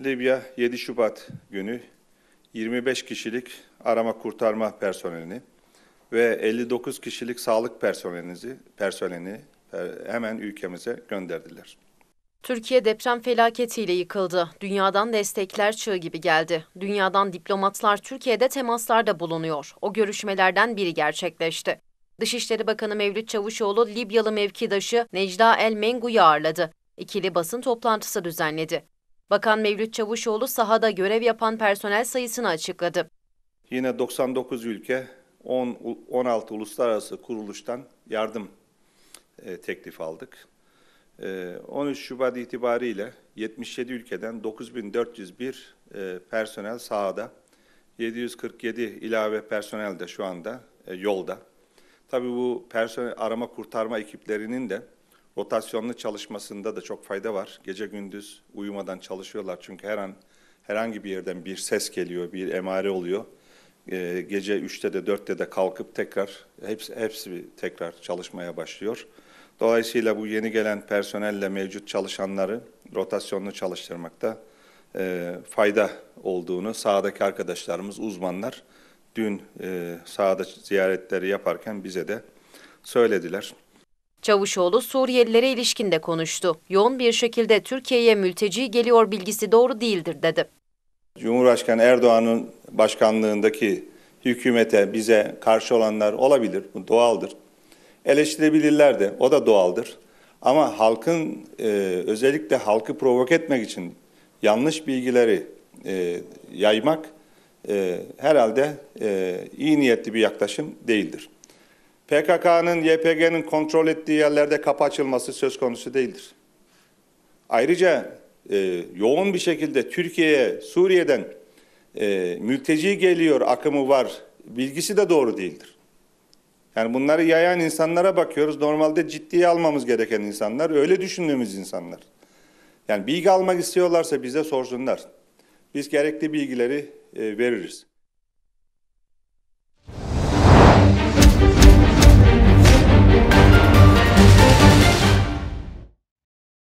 Libya 7 Şubat günü 25 kişilik arama kurtarma personelini ve 59 kişilik sağlık personelinizi personelini e, hemen ülkemize gönderdiler. Türkiye deprem felaketiyle yıkıldı. Dünyadan destekler çığ gibi geldi. Dünyadan diplomatlar Türkiye'de temaslarda bulunuyor. O görüşmelerden biri gerçekleşti. Dışişleri Bakanı Mevlüt Çavuşoğlu Libyalı mevkidaşı Necda El Mengu'yu ağırladı. İkili basın toplantısı düzenledi. Bakan Mevlüt Çavuşoğlu sahada görev yapan personel sayısını açıkladı. Yine 99 ülke 10, 16 uluslararası kuruluştan yardım e, teklif aldık. E, 13 Şubat itibariyle 77 ülkeden 9401 e, personel sahada, 747 ilave personel de şu anda e, yolda. Tabii bu personel arama kurtarma ekiplerinin de Rotasyonlu çalışmasında da çok fayda var. Gece gündüz uyumadan çalışıyorlar çünkü her an herhangi bir yerden bir ses geliyor, bir emare oluyor. E, gece 3'te de 4'te de kalkıp tekrar hepsi, hepsi tekrar çalışmaya başlıyor. Dolayısıyla bu yeni gelen personelle mevcut çalışanları rotasyonlu çalıştırmakta e, fayda olduğunu sahadaki arkadaşlarımız, uzmanlar dün e, sahada ziyaretleri yaparken bize de söylediler. Çavuşoğlu Suriyelilere ilişkin de konuştu. Yoğun bir şekilde Türkiye'ye mülteci geliyor bilgisi doğru değildir dedi. Cumhurbaşkanı Erdoğan'ın başkanlığındaki hükümete bize karşı olanlar olabilir. Bu doğaldır. Eleştirebilirler de o da doğaldır. Ama halkın e, özellikle halkı provok etmek için yanlış bilgileri e, yaymak e, herhalde e, iyi niyetli bir yaklaşım değildir. PKK'nın, YPG'nin kontrol ettiği yerlerde kapı açılması söz konusu değildir. Ayrıca e, yoğun bir şekilde Türkiye'ye, Suriye'den e, mülteci geliyor, akımı var bilgisi de doğru değildir. Yani bunları yayan insanlara bakıyoruz. Normalde ciddiye almamız gereken insanlar, öyle düşündüğümüz insanlar. Yani bilgi almak istiyorlarsa bize sorsunlar. Biz gerekli bilgileri e, veririz.